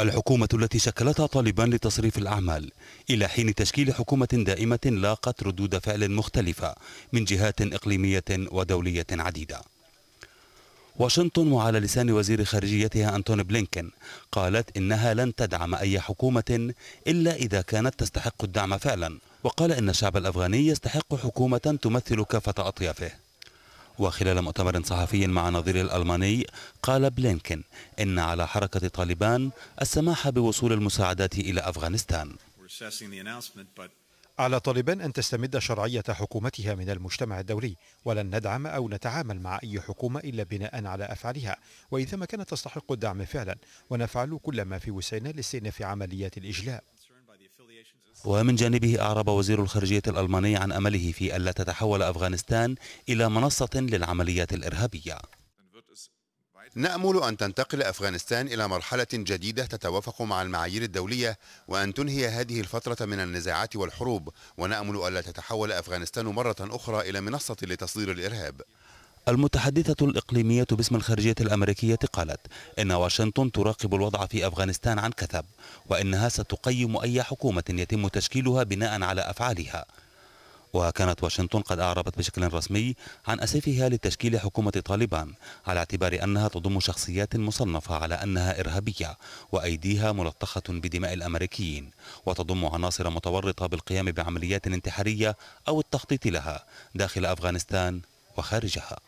الحكومة التي شكلتها طالبان لتصريف الأعمال إلى حين تشكيل حكومة دائمة لاقت ردود فعل مختلفة من جهات إقليمية ودولية عديدة واشنطن وعلى لسان وزير خارجيتها أنتوني بلينكن قالت إنها لن تدعم أي حكومة إلا إذا كانت تستحق الدعم فعلا وقال إن الشعب الأفغاني يستحق حكومة تمثل كافة أطيافه وخلال مؤتمر صحفي مع نظير الألماني قال بلينكن إن على حركة طالبان السماح بوصول المساعدات إلى أفغانستان على طالبان أن تستمد شرعية حكومتها من المجتمع الدولي ولن ندعم أو نتعامل مع أي حكومة إلا بناء على أفعالها وإذا ما كانت تستحق الدعم فعلا ونفعل كل ما في وسعنا لاستئناف عمليات الإجلاء ومن جانبه أعرب وزير الخارجية الألماني عن أمله في ألا تتحول أفغانستان إلى منصة للعمليات الإرهابية نأمل أن تنتقل أفغانستان إلى مرحلة جديدة تتوافق مع المعايير الدولية وأن تنهي هذه الفترة من النزاعات والحروب ونأمل ألا تتحول أفغانستان مرة أخرى إلى منصة لتصدير الإرهاب المتحدثة الإقليمية باسم الخارجية الأمريكية قالت إن واشنطن تراقب الوضع في أفغانستان عن كثب وإنها ستقيم أي حكومة يتم تشكيلها بناء على أفعالها وكانت واشنطن قد أعربت بشكل رسمي عن أسفها لتشكيل حكومة طالبان على اعتبار أنها تضم شخصيات مصنفة على أنها إرهابية وأيديها ملطخة بدماء الأمريكيين وتضم عناصر متورطة بالقيام بعمليات انتحارية أو التخطيط لها داخل أفغانستان وخارجها